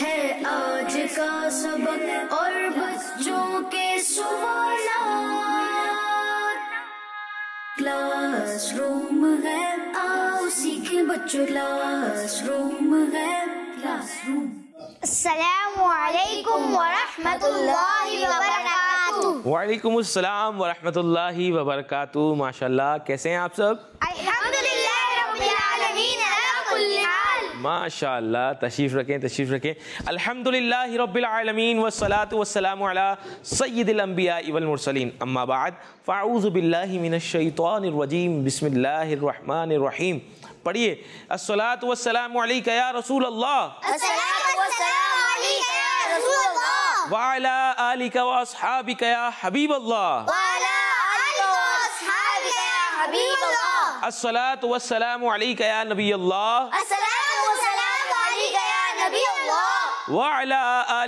है आज का सबक और बच्चों के सवाल क्लासरूम है आओ सीखे बच्चों क्लासरूम है क्लासरूम वालेकुम अस्सलाम वरहमतुल्लाहि वबरकातुहू कैसे हैं आप सब माशा तशरीफ़ रखें तशरीफ़ रखें अलहमदिल्ला रबालमीन वसलात वसलाम सैदम्बिया अम्माबाद फ़ाऊज़बिल्लिमिनशैतरजीम बसमीम पढ़िए असलात रसूल अल्लाह वाला आलिका वासहाबिका या हबीब अल्लाह असलात वाला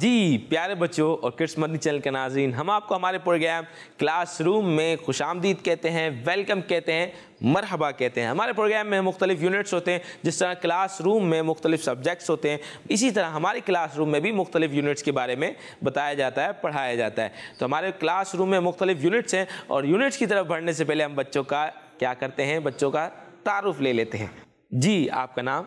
जी प्यारे बच्चों और किड्स मदनी चैनल के नाज़रीन हम आपको हमारे प्रोग्राम क्लासरूम में खुश आमदीद कहते हैं वेलकम कहते हैं मरहबा कहते हैं हमारे प्रोग्राम में मुख्तलिफ यूनिट्स होते हैं जिस तरह क्लासरूम में मुख्तलिफ सब्जेक्ट्स होते हैं इसी तरह हमारे क्लासरूम में भी मुख्तलिफ यूनिट्स के बारे में बताया जाता है पढ़ाया जाता है तो हमारे क्लासरूम में मुख्तलिफ यूनिट्स हैं और यूनिट्स की तरफ बढ़ने से पहले हम बच्चों का क्या करते हैं बच्चों का तारुफ ले लेते हैं जी आपका नाम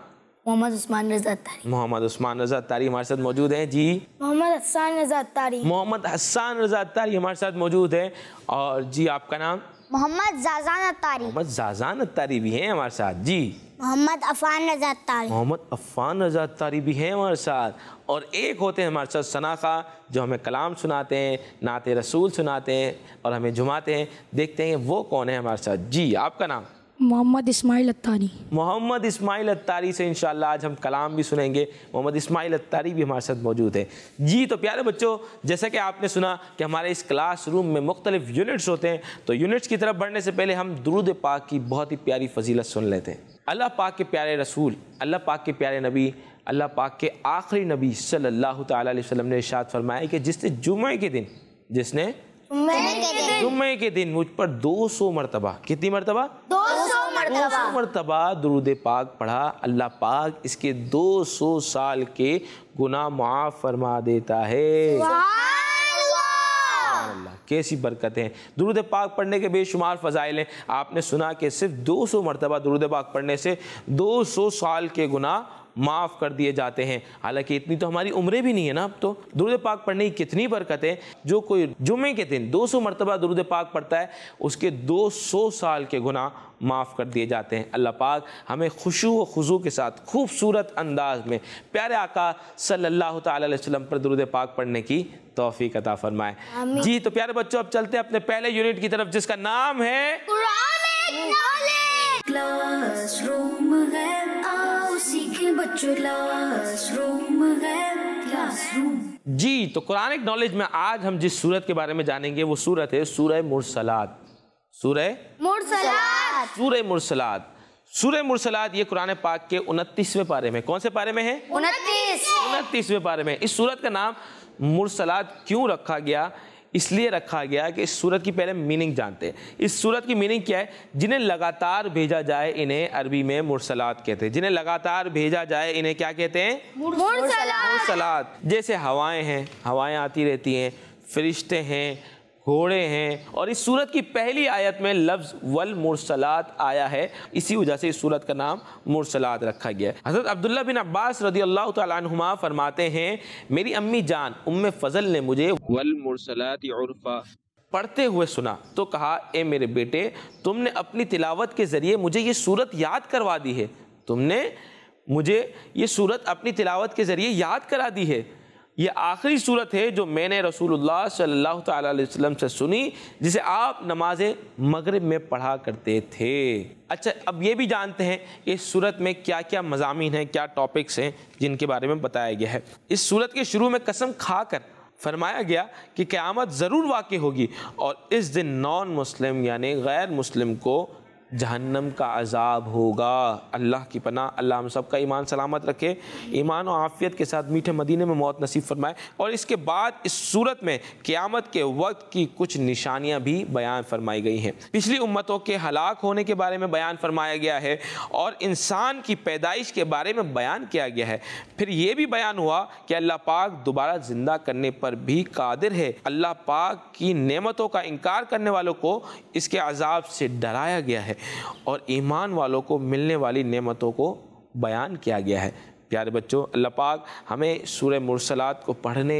मोहम्मद उस्मान रजा तारी मोहम्मद उस्मान रजा तारी हमारे साथ मौजूद हैं जी मोहम्मद हसान रजा तारी मोहम्मद हसान रजा तारी हमारे साथ मौजूद हैं और जी आपका नाम मोहम्मद जाजान अतारी मोहम्मद जाजान अतारी भी हैं हमारे साथ जी मोहम्मद अफान रजा तारी मोहम्मद अफान रजा तारी भी हैं हमारे साथ और एक होते हैं हमारे साथ सनाखा जो हमें कलाम सुनाते हैं नाते रसूल सुनाते हैं और हमें झुमाते हैं देखते हैं वो कौन है हमारे साथ जी आपका नाम मोहम्मद इस्माइल अत्तारी मोहम्मद इस्माइल अत्तारी से इन आज हम कलाम भी सुनेंगे मोहम्मद इस्माइल अत्तारी भी हमारे साथ मौजूद है जी तो प्यारे बच्चों जैसा कि आपने सुना कि हमारे इस क्लास रूम में मुख्तलिफ यूनिट्स होते हैं तो यूनिट्स की तरफ बढ़ने से पहले हम दरूद पाक की बहुत ही प्यारी फजीलत सुन लेते हैं अल्लाह पाक के प्यारे रसूल अल्लाह पाक के प्यारे नबी अल्लाह पाक के आखिरी नबी सल्लल्लाहु अलैहि वसल्लम ने इशाद फरमाया कि जिसने जुमे के दिन जिसने जुमे के दिन मुझ पर दो सौ मरतबा कितनी मरतबा मरतबा मरतबा दरूद पाक पढ़ा अल्लाह पाक इसके 200 साल के गुना मुआफ़ फरमा देता है कैसी बरकत है दुरुद पाक पढ़ने के बेशुमार फ़जाइल हैं आपने सुना कि सिर्फ 200 मरतबा दुरुद पाक पढ़ने से 200 साल के गुना माफ़ कर दिए जाते हैं हालांकि इतनी तो हमारी उम्रें भी नहीं है ना अब तो दुरुद पाक पढ़ने की कितनी बरकत है जो कोई जुमे के दिन 200 मरतबा दुरुद पाक पढ़ता है उसके 200 साल के गुना माफ़ कर दिए जाते हैं अल्लाह पाक हमें खुशू व खुजू के साथ खूबसूरत अंदाज में प्यारे आका सल्लल्लाहु अलैहि वसल्लम पर दुरुद पाक पढ़ने की तोफ़ी अता फरमाए जी तो प्यारे बच्चों अब चलते हैं अपने पहले यूनिट की तरफ जिसका नाम है क्लासरूम है जी तो कुरानिक नॉलेज में आज हम जिस सूरत के बारे में जानेंगे वो सूरत है सूरह मुरसलात सूरह मुरसलात सूरह मुरसलात सूर्य मुरसलात ये कुरान पाक के उनतीसवें पारे में कौन से पारे में है उनतीसवें पारे में इस सूरत का नाम मुरसलात क्यों रखा गया इसलिए रखा गया कि इस सूरत की पहले मीनिंग जानते हैं इस सूरत की मीनिंग क्या है जिन्हें लगातार भेजा जाए इन्हें अरबी में मुरसलात कहते हैं जिन्हें लगातार भेजा जाए इन्हें क्या कहते हैं मुरसलात जैसे हवाएं हैं हवाएं आती रहती हैं फरिश्ते हैं घोड़े हैं और इस सूरत की पहली आयत में लफ्ज़ वल मुरसलात आया है इसी वजह से इस सूरत का नाम मुरसलात रखा गया है हज़रत अब्दुल्ला बिन अब्बास रदी अल्लाह तुमा फरमाते हैं मेरी अम्मी जान उम फ़जल ने मुझे वल मुरसलात उर्फ़ा पढ़ते हुए सुना तो कहा ए मेरे बेटे तुमने अपनी तिलावत के ज़रिए मुझे ये सूरत याद करवा दी है तुमने मुझे ये सूरत अपनी तिलावत के ज़रिए याद करा दी है ये आखिरी सूरत है जो मैंने रसूलुल्लाह सल्लल्लाहु अलैहि वसल्लम से सुनी जिसे आप नमाज मगरब में पढ़ा करते थे अच्छा अब ये भी जानते हैं कि इस सूरत में क्या क्या मजामी हैं क्या टॉपिक्स हैं जिनके बारे में बताया गया है इस सूरत के शुरू में कसम खाकर फरमाया गया कि क़्यामत ज़रूर वाक़ होगी और इस दिन नॉन मुस्लिम यानी गैर मुस्लिम को जहन्नम का अजाब होगा अल्लाह की पना अल्लाह हम सब का ईमान सलामत रखे ईमान और आफियत के साथ मीठे मदीने में मौत नसीब फरमाए और इसके बाद इस सूरत में क़्यामत के वक्त की कुछ निशानियाँ भी बयान फरमाई गई हैं पिछली उम्मतों के हलाक होने के बारे में बयान फरमाया गया है और इंसान की पैदाइश के बारे में बयान किया गया है फिर ये भी बयान हुआ कि अल्लाह पाक दोबारा ज़िंदा करने पर भी कादिर है अल्लाह पाक की नेमतों का इनकार करने वालों को इसके अजाब से डराया गया है और ईमान वालों को मिलने वाली नेमतों को बयान किया गया है प्यारे बच्चों अल्लाह पाक हमें सूर्य मुरसलात को पढ़ने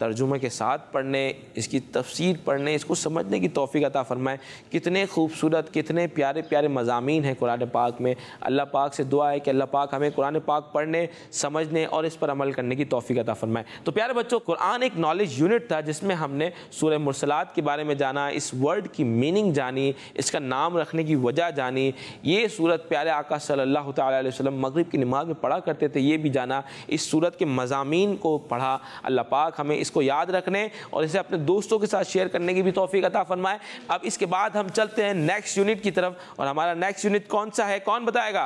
तर्जुमे के साथ पढ़ने इसकी तफसीर पढ़ने इसको समझने की तोफ़ी अता फ़रमाए कितने खूबसूरत कितने प्यारे प्यारे मजामी हैं कुर पाक में अल्लाह पाक से दुआ है कि अल्लाह पाक हमें कुरान पाक पढ़ने समझने और इस पर अमल करने की तोफ़ी अता फ़रमाए तो प्यारे बच्चों कुरान एक नॉलेज यूनिट था जिसमें हमने सूर्य मुरसलात के बारे में जाना इस वर्ड की मीनिंग जानी इसका नाम रखने की वजह जानी ये सूरत प्यारे आका सल्ला तसम मगरब की नमाज में पढ़ा करते थे ये भी जाना इस सूरत के मजामी को पढ़ा अल्लाह पाक हमें इसको याद रखने और इसे अपने दोस्तों के साथ शेयर करने की भी तोफ़ी अता फरमाए अब इसके बाद हम चलते हैं नेक्स्ट यूनिट की तरफ और हमारा नेक्स्ट यूनिट कौन सा है कौन बताएगा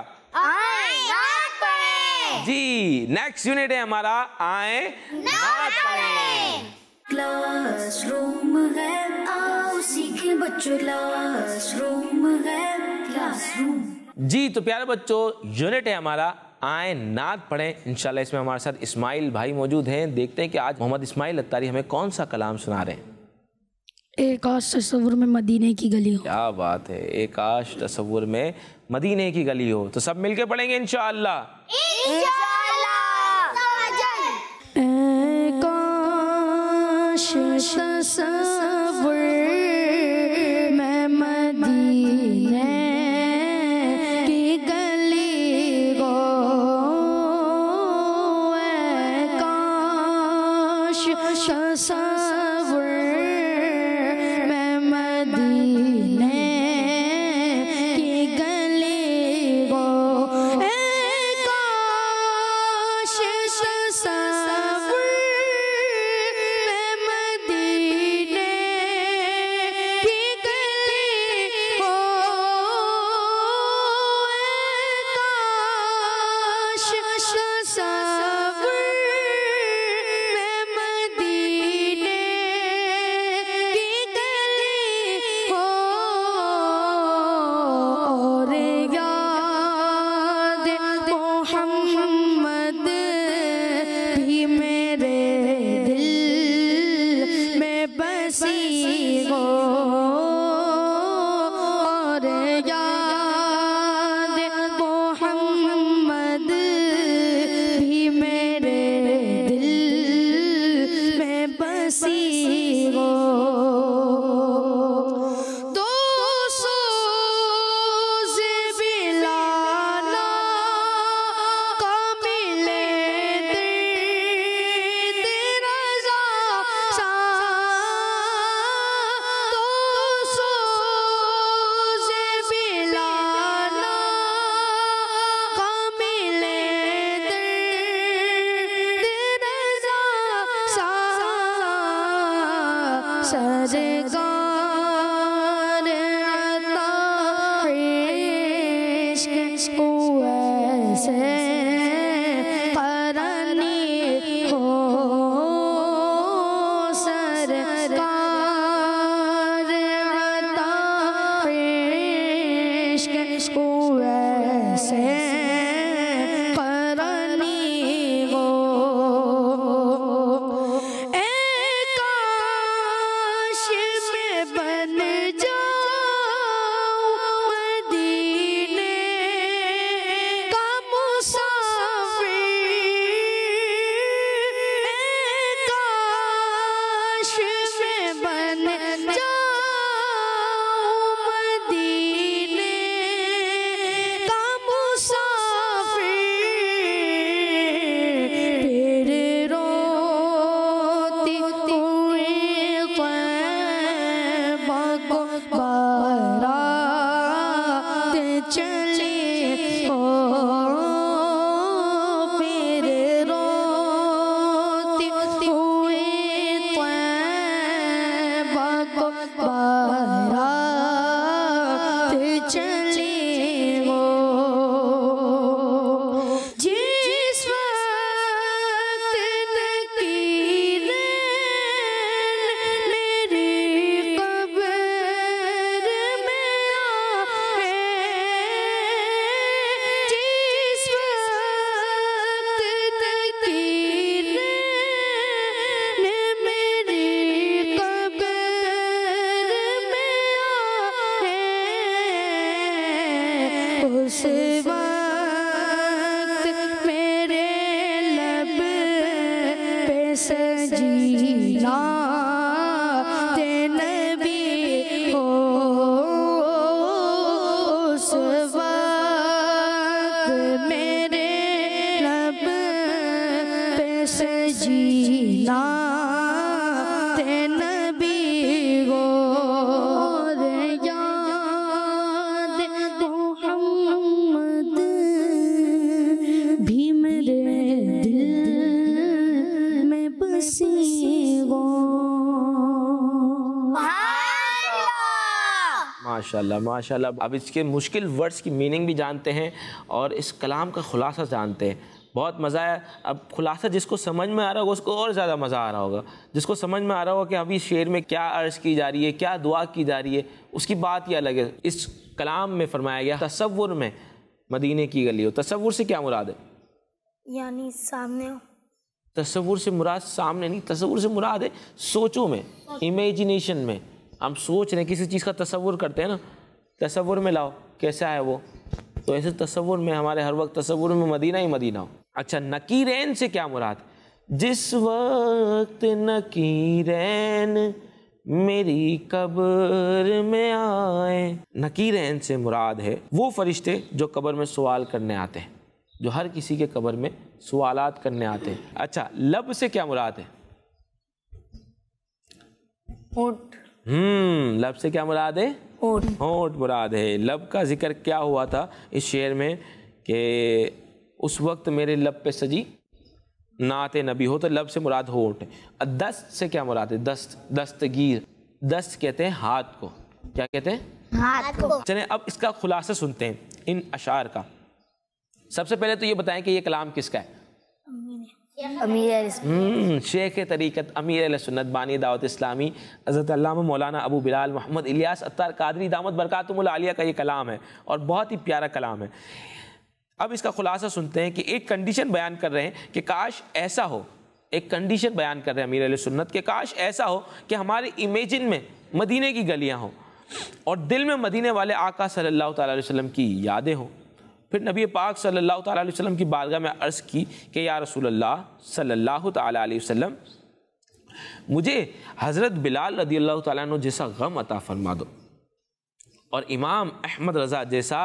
जी नेक्स्ट यूनिट है हमारा आए ना पढ़े क्लासरूम है आओ सीखे बच्चों क्लासरूम है क्लासरूम जी तो प्यारे बच्चों यूनिट है हमारा आए नात पढ़ें इंशाल्लाह इसमें हमारे साथ इस्माइल भाई मौजूद हैं देखते हैं कि आज मोहम्मद इस्माइल अतारी हमें कौन सा कलाम सुना रहे हैं एक आश तस्वुर में मदीने की गली हो क्या बात है एक आश तस्वुर में मदीने की गली हो तो सब मिलके पढ़ेंगे इंशाल्लाह इंशाल्लाह shine. सजेगा माशाल्लाह माशाल्लाह अब इसके मुश्किल वर्ड्स की मीनिंग भी जानते हैं और इस कलाम का खुलासा जानते हैं बहुत मज़ा आया अब खुलासा जिसको समझ में आ रहा होगा उसको और ज़्यादा मज़ा आ रहा होगा जिसको समझ में आ रहा होगा कि अभी शेर में क्या अर्ज़ की जा रही है क्या दुआ की जा रही है उसकी बात ही अलग है इस कलाम में फरमाया गया तस्वुर में मदीने की गली हो तस्वुर से क्या मुराद है यानी सामने तस्वुर से मुराद सामने नहीं तस्वुर से मुराद है सोचों में इमेजिनेशन में हम सोच रहे हैं किसी चीज़ का तस्वुर करते हैं ना तस्वुर में लाओ कैसा है वो तो ऐसे तस्वुर में हमारे हर वक्त तस्वुर में मदीना ही मदीना हो अच्छा नकीरैन से क्या मुराद जिस वक्त नकीरैन मेरी कब्र में आए नकीरैन से मुराद है वो फरिश्ते जो कब्र में सवाल करने आते हैं जो हर किसी के कब्र में सवाल करने आते हैं अच्छा लब से क्या मुराद है उठ हम्म लब से क्या मुराद है होंठ मुराद है लब का जिक्र क्या हुआ था इस शेर में कि उस वक्त मेरे लब पे सजी नात नबी हो तो लब से मुराद होंठ दस्त से क्या मुराद है दस्त दस्तगीर दस्त कहते हैं हाथ को क्या कहते हैं हाथ को चले अब इसका खुलासा सुनते हैं इन अशार का सबसे पहले तो ये बताएं कि ये कलाम किसका है हम्म, शेख तरीक़त अमीर सुन्नत बानी दावत इस्लामी हज़रत मौलाना अबू बिलाल मोहम्मद इलियास अत्तार कादरी दामद आलिया का ये कलाम है और बहुत ही प्यारा कलाम है अब इसका ख़ुलासा सुनते हैं कि एक कंडीशन बयान कर रहे हैं कि काश ऐसा हो एक कंडीशन बयान कर रहे हैं अमीर सुन्नत के काश ऐसा हो कि हमारे इमेजिन में मदीने की गलियाँ हों और दिल में मदीने वाले आका सल्लल्लाहु अलैहि वसल्लम की यादें हों फिर नबी पाक सल्लल्लाहु अलैहि वसल्लम की बारगाह में अर्ज़ की कि या रसूल अल्लाह सल्लल्लाहु अलैहि वसल्लम मुझे हज़रत बिलाल रदी अल्लाह तु जैसा गम अता फरमा दो और इमाम अहमद रज़ा जैसा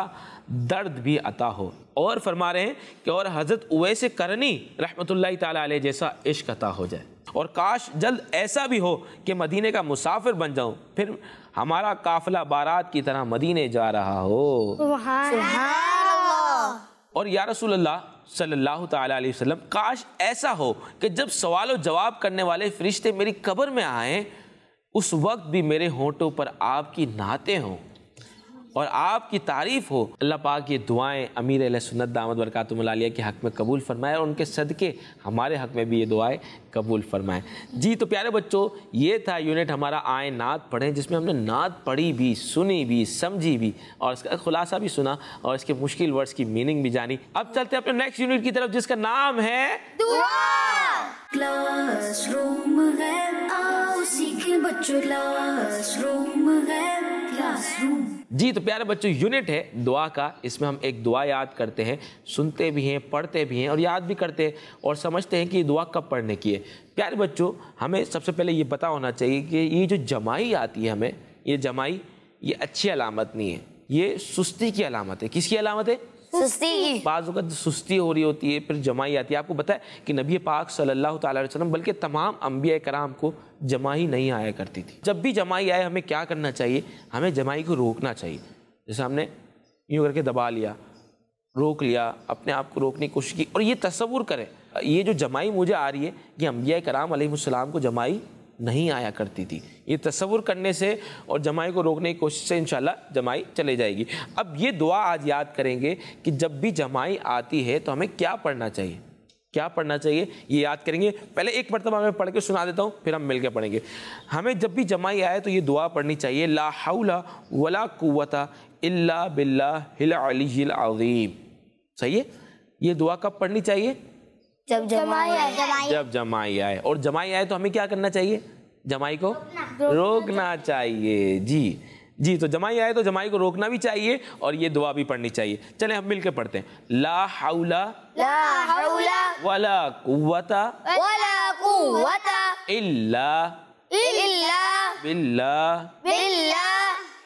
दर्द भी अता हो और फरमा रहे हैं कि और हज़रत उवैस करनी रहमतुल्लाह ताला जैसा इश्क अता हो जाए और काश जल्द ऐसा भी हो कि मदीने का मुसाफिर बन जाऊं फिर हमारा काफिला बारात की तरह मदीने जा रहा हो सुभान और या रसूल अल्लाह सल्लल्लाहु अलैहि वसल्लम काश ऐसा हो कि जब सवाल और जवाब करने वाले फरिश्ते मेरी कब्र में आएँ उस वक्त भी मेरे होंठों पर आपकी नाते हों और आपकी तारीफ हो अल्लाह पाक ये दुआएं अमीर सुन्नत दामद बरकत मलालिया के हक़ में कबूल फरमाए और उनके सदक़े हमारे हक़ में भी ये दुआएं कबूल फरमाए जी तो प्यारे बच्चों ये था यूनिट हमारा आए नात पढ़े जिसमें हमने नात पढ़ी भी सुनी भी समझी भी और इसका खुलासा भी सुना और इसके मुश्किल वर्ड्स की मीनिंग भी जानी अब चलते अपने नेक्स्ट यूनिट की तरफ जिसका नाम है है जी तो प्यारे बच्चों यूनिट है दुआ का इसमें हम एक दुआ याद करते हैं सुनते भी हैं पढ़ते भी हैं और याद भी करते हैं और समझते हैं कि ये दुआ कब पढ़ने की है प्यारे बच्चों हमें सबसे पहले ये पता होना चाहिए कि ये जो जमाई आती है हमें ये जमाई ये अच्छी अलामत नहीं है ये सुस्ती की अलामत है किसकी अलामत है सुस्ती बाज़ सुस्ती हो रही होती है फिर जमाई आती है आपको पता है कि नबी पाक सल्लल्लाहु अलैहि वसल्लम बल्कि तमाम अम्बिया कराम को जमाई नहीं आया करती थी जब भी जमाई आए हमें क्या करना चाहिए हमें जमाई को रोकना चाहिए जैसे हमने यूँ करके दबा लिया रोक लिया अपने आप को रोकने की कोशिश की और ये तस्वुर करें ये जो जमाई मुझे आ रही है कि अम्बिया कराम को जमाई नहीं आया करती थी ये तस्वुर करने से और जमाई को रोकने की कोशिश से इंशाल्लाह जमाई चले जाएगी अब ये दुआ आज याद करेंगे कि जब भी जमाई आती है तो हमें क्या पढ़ना चाहिए क्या पढ़ना चाहिए ये याद करेंगे पहले एक मरतबा हमें पढ़ के सुना देता हूँ फिर हम मिलकर पढ़ेंगे हमें जब भी जमाई आए तो ये दुआ पढ़नी चाहिए ला हौला वला कुवता इल्ला बिल्ला हिल अली सही है ये दुआ कब पढ़नी चाहिए जब जमाई आए जब जमाई आए और जमाई आए तो हमें क्या करना चाहिए जमाई को रोकना चाहिए जी जी तो जमाई आए तो जमाई को रोकना भी चाहिए और ये दुआ भी पढ़नी चाहिए चले हम मिलकर पढ़ते हैं ला हाउला ला हाउला वला कुवता वला कुवता इल्ला इल्ला बिल्ला बिल्ला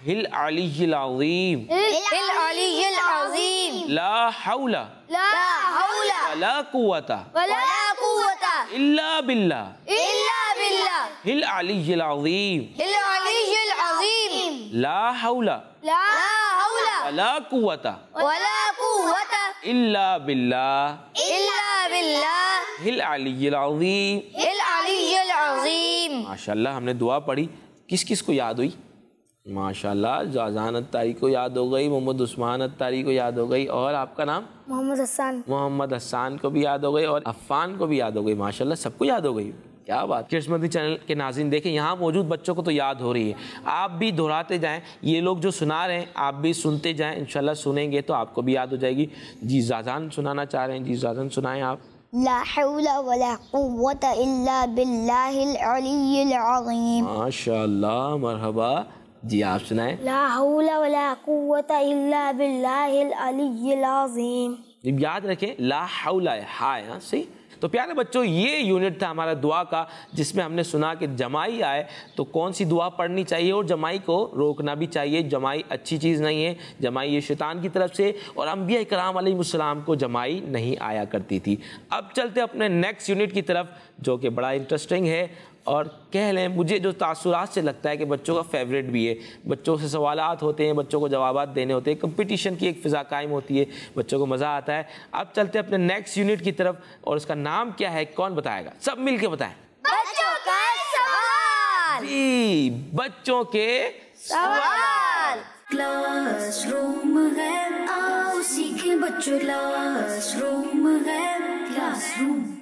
हिल अली अजीम हिल अली अजीम ला हौला ला हौला वला कुवता वला कुवता इल्ला बिल्ला इल्ला बिल्ला हिल अली अजीम हिल अली अजीम ला हौला ला हौला वला कुवता वला कुवता इल्ला बिल्ला इल्ला बिल्ला हिल अली अजीम हिल अली अजीम माशाल्लाह हमने दुआ पढ़ी किस किस को याद हुई माशाल्लाह जाजान अतारी को याद हो गई मोहम्मद उस्मान अतारी को याद हो गई और आपका नाम मोहम्मद हसान मोहम्मद हसान को भी याद हो गई और अफान को भी याद हो गई माशाल्लाह सबको याद हो गई क्या बात किस्मती चैनल के नाजिन देखें यहाँ मौजूद बच्चों को तो याद हो रही है आप भी दोहराते जाएं ये लोग जो सुना रहे हैं आप भी सुनते जाएं इंशाल्लाह सुनेंगे तो आपको भी याद हो जाएगी जी जाजान सुनाना चाह रहे हैं जी जाजान सुनाएं आप माशा मरहबा जी आप सुनाए लाजीम याद रखें ला हाय हाँ, सही तो प्यारे बच्चों ये यूनिट था हमारा दुआ का जिसमें हमने सुना कि जमाई आए तो कौन सी दुआ पढ़नी चाहिए और जमाई को रोकना भी चाहिए जमाई अच्छी चीज़ नहीं है जमाई ये शैतान की तरफ से और अम्बिया कराम सलाम को जमाई नहीं आया करती थी अब चलते अपने नेक्स्ट यूनिट की तरफ जो कि बड़ा इंटरेस्टिंग है और कह लें मुझे जो तासुरात से लगता है कि बच्चों का फेवरेट भी है बच्चों से सवाल होते हैं बच्चों को जवाब देने होते हैं कंपटीशन की एक फ़िज़ा कायम होती है बच्चों को मज़ा आता है अब चलते हैं अपने नेक्स्ट यूनिट की तरफ और उसका नाम क्या है कौन बताएगा सब मिल के बताएं बच्चों का सवाल जी बच्चों के सवाल क्लासरूम है आओ बच्चों है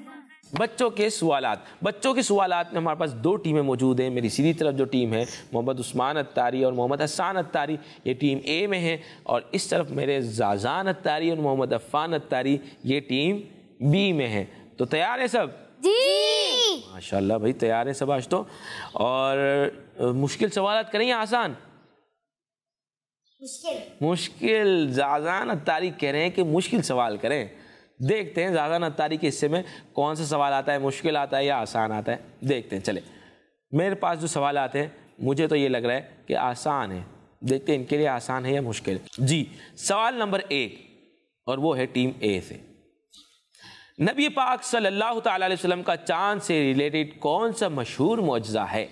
बच्चों के सवाल बच्चों के सवाल में हमारे पास दो टीमें मौजूद हैं मेरी सीधी तरफ जो टीम है मोहम्मद उस्मान अत्तारी और मोहम्मद हसान अत्तारी ये टीम ए में है और इस तरफ मेरे जाजान अत्तारी और मोहम्मद अफान अत्तारी ये टीम बी में है तो तैयार है सब जी माशाल्लाह भाई तैयार है सब आज तो और मुश्किल सवाल करें या आसान मुश्किल मुश्किल जाजान अत्तारी कह रहे हैं कि मुश्किल सवाल करें देखते हैं ज़्यादा नत्तारी के हिस्से में कौन सा सवाल आता है मुश्किल आता है या आसान आता है देखते हैं चले मेरे पास जो सवाल आते हैं मुझे तो ये लग रहा है कि आसान है देखते हैं इनके लिए आसान है या मुश्किल जी सवाल नंबर एक और वो है टीम ए से नबी पाक सल्लल्लाहु अलैहि वसल्लम का चांद से रिलेटेड कौन सा मशहूर मुआजा है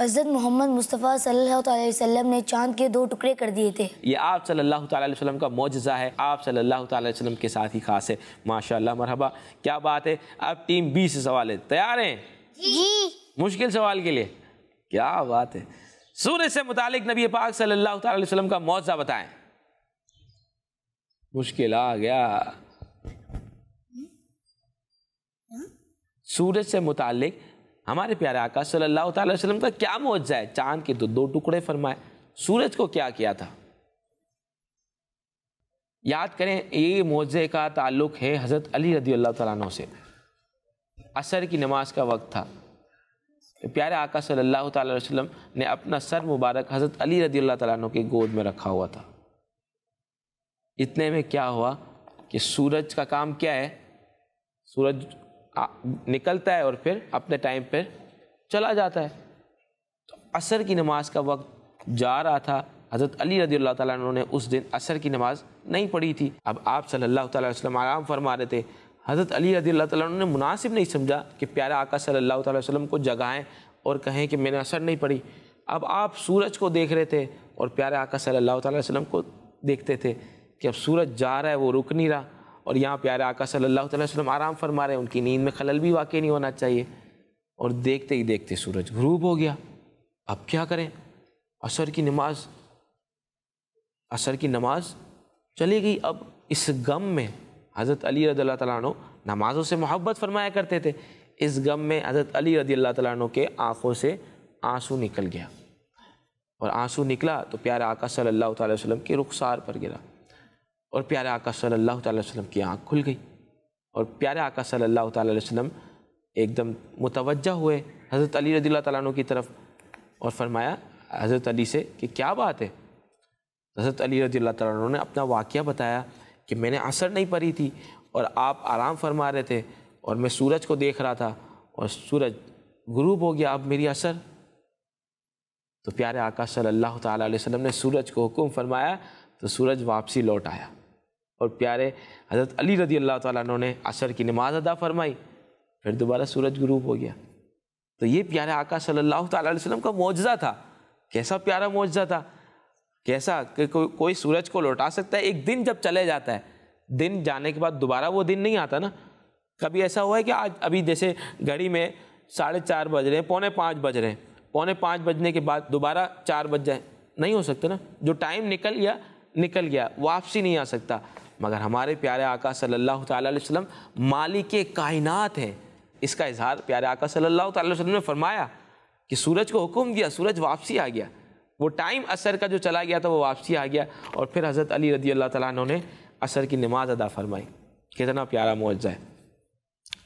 हज़रत मोहम्मद मुस्तफ़ा सल्लल्लाहु अलैहि वसल्लम ने चांद के दो टुकड़े कर दिए थे ये आप सल्लल्लाहु अलैहि वसल्लम का मौजा है आप सल्लल्लाहु अलैहि वसल्लम के साथ ही खास है माशाल्लाह मरहबा क्या बात है अब टीम बी से सवाल है तैयार हैं जी मुश्किल सवाल के लिए क्या बात है सूरज से मुतालिक नबी पाक सल्लल्लाहु अलैहि वसल्लम का मौजा बताएं मुश्किल आ गया हम्म, हम्म। सूरज से मुतालिक हमारे प्यारे आका सल्लल्लाहु अलैहि वसल्लम का क्या मुआवजा है चांद के तो दो टुकड़े फरमाए सूरज को क्या किया था याद करें ये मुआवजे का ताल्लुक है हज़रत अली रदी अल्लाह तु से असर की नमाज का वक्त था तो प्यारे आका सल्लल्लाहु अलैहि वसल्लम ने अपना सर मुबारक हज़रत अली रदी अल्लाह तु के गोद में रखा हुआ था इतने में क्या हुआ कि सूरज का काम क्या है सूरज निकलता है और फिर अपने टाइम पर चला जाता है तो असर की नमाज का वक्त जा रहा था हज़रत अली रजी अल्लाह ताली ने उस दिन असर की नमाज नहीं पढ़ी थी अब आप सल्लल्लाहु अलैहि वसल्लम आराम फरमा रहे थे हज़रत अली रजी अल्लाह ताली ने मुनासिब नहीं समझा कि प्यारा आका सल्लल्लाहु अलैहि वसल्लम को जगाएं और कहें कि मैंने असर नहीं पढ़ी अब आप सूरज को देख रहे थे और प्यारे आका सल्ला अलैहि को देखते थे कि अब सूरज जा रहा है वो रुक नहीं रहा और यहाँ प्यारे आका सल्लल्लाहु अलैहि वसल्लम आराम फरमा रहे हैं उनकी नींद में खलल भी वाकई नहीं होना चाहिए और देखते ही देखते सूरज घरूब हो गया अब क्या करें असर की नमाज असर की नमाज चली गई अब इस गम में हज़रत अली रदी तु नमाज़ों से मोहब्बत फरमाया करते थे इस गम में हज़रत अली रदी तु के आँखों से आंसू निकल गया और आंसू निकला तो प्यारे आका सल्लल्लाहु अलैहि वसल्लम के रुखसार पर गिरा और प्यारे आका सल्लल्लाहु अलैहि वसल्लम की आँख खुल गई और प्यारे आका सल्लल्लाहु अलैहि वसल्लम एकदम मुतवज्जा हुए हज़रत अली रदी तु की तरफ और फरमाया हज़रत अली से कि क्या बात है हज़रत अली रदी तु ने अपना वाक़ बताया कि मैंने असर नहीं पड़ी थी और आप आराम फरमा रहे थे और मैं सूरज को देख रहा था और सूरज गुरूब हो गया अब मेरी असर तो प्यारे आका सल्लल्लाहु अलैहि वसल्लम ने सूरज को हुक्म फरमाया तो सूरज वापसी लौट आया और प्यारे हज़रत अली रदी अल्लाह ताली ने असर की नमाज अदा फरमाई फिर दोबारा सूरज ग्रूप हो गया तो ये प्यारे आका सल्लल्लाहु अलैहि वसल्लम का मुआवजा था कैसा प्यारा मुआवजा था कैसा कि को, कोई सूरज को लौटा सकता है एक दिन जब चले जाता है दिन जाने के बाद दोबारा वो दिन नहीं आता ना कभी ऐसा हुआ है कि आज अभी जैसे घड़ी में साढ़े चार बज रहे हैं पौने पाँच बज रहे हैं पौने पाँच बजने के बाद दोबारा चार बज जाए नहीं हो सकता ना जो टाइम निकल गया निकल गया वापसी नहीं आ सकता मगर हमारे प्यारे आका सल्लल्लाहु अलैहि वसल्लम मालिक कायनात हैं इसका इजहार प्यारे आका सल्लल्लाहु अलैहि वसल्लम ने फरमाया कि सूरज को हुक्म दिया सूरज वापसी आ गया वो टाइम असर का जो चला गया था वो वापसी आ गया और फिर हज़रत अली रदी अल्लाह तु ने असर की नमाज़ अदा फरमाई कितना प्यारा मुआवजा है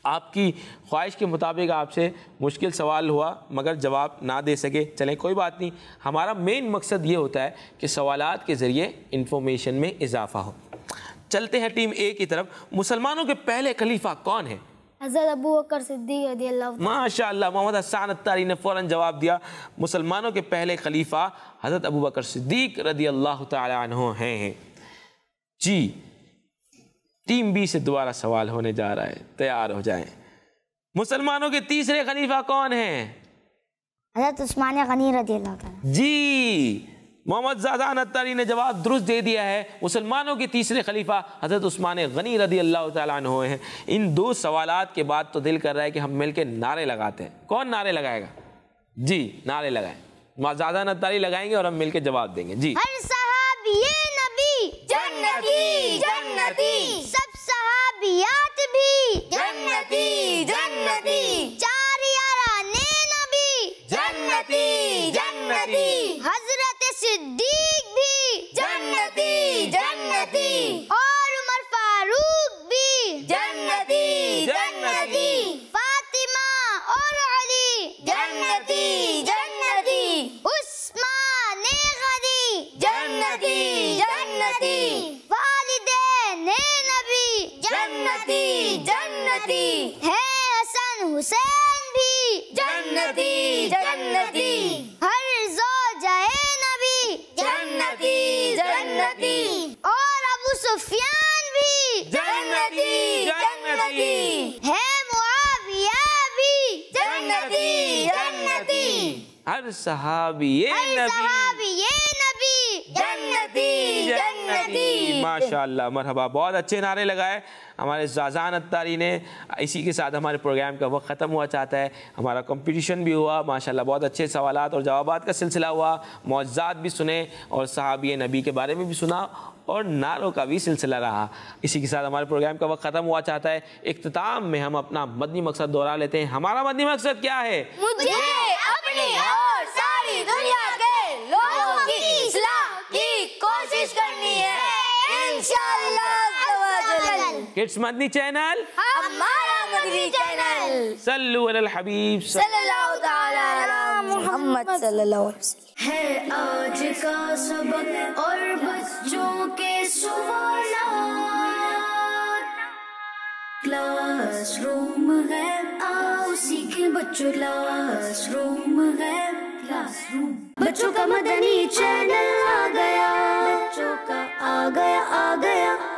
आपकी ख्वाहिश के मुताबिक आपसे मुश्किल सवाल हुआ मगर जवाब ना दे सके चलें कोई बात नहीं हमारा मेन मकसद ये होता है कि सवालात के ज़रिए इन्फॉर्मेशन में इजाफ़ा हो चलते हैं टीम ए की तरफ मुसलमानों के पहले खलीफा कौन है हजरत ने फ़ौरन जवाब दिया मुसलमानों के पहले खलीफा हजरत अबू बकर सिद्दीक रदी अल्लाह तु हैं जी टीम बी से दोबारा सवाल होने जा रहा है तैयार हो जाए मुसलमानों के तीसरे खलीफा कौन है हजरत उस्मान गनी रदी जी मोहम्मद जादान अतारी ने जवाब दुरुस्त दे दिया है मुसलमानों के तीसरे खलीफा हज़रत उस्मान गनी रदी अल्लाह तु हैं इन दो सवाल के बाद तो दिल कर रहा है कि हम मिल के नारे लगाते हैं कौन नारे लगाएगा जी नारे लगाए जादान अतारी लगाएंगे और हम मिल के जवाब देंगे जी हर सहाबिये नबी जन्नती जन्नती सब सहाबियात भी जन्नती जन्नती चार यारा ने नबी जन्नती जन्नती हर सिद्दीक भी जन्नती जन्नती और उमर फारूक भी जन्नती जन्नती फातिमा और अली जन्नती जन्नती उस्मान गनी जन्नती जन्नती ने नबी जन्नती जन्नती है हसन हुसैन भी जन्नती जन्नती जन्नती जन्नती और अबू सुफियान भी जन्नती जन्नती है मुआविया भी जन्नती जन्नती हर सहाबी ये नबी जन्नती जन्नती माशाल्लाह मरहबा बहुत अच्छे नारे लगाए हमारे जाजान अत्तारी ने इसी के साथ हमारे प्रोग्राम का वक्त ख़त्म हुआ चाहता है हमारा कंपटीशन भी हुआ माशाल्लाह बहुत अच्छे सवाल और जवाब का सिलसिला हुआ मुआजात भी सुने और साहब नबी के बारे में भी सुना और नारों का भी सिलसिला रहा इसी के साथ हमारे प्रोग्राम का वक्त ख़त्म हुआ चाहता है इख्ताम में हम अपना मदनी मकसद दोहरा लेते हैं हमारा मदनी मकसद क्या है मुझे अपनी और सारी दुनिया के كيدز مدني چینل ہمارا مدنی چینل صلوا على الحبيب صلى الله تعالى على محمد صلى الله عليه وسلم ہے آج کا سبق اور بچوں کے سوالات کلاس روم ہے آؤ سیکھیں بچوں क्लासरूम बच्चों का मदनी चैनल आ गया बच्चों का आ गया आ गया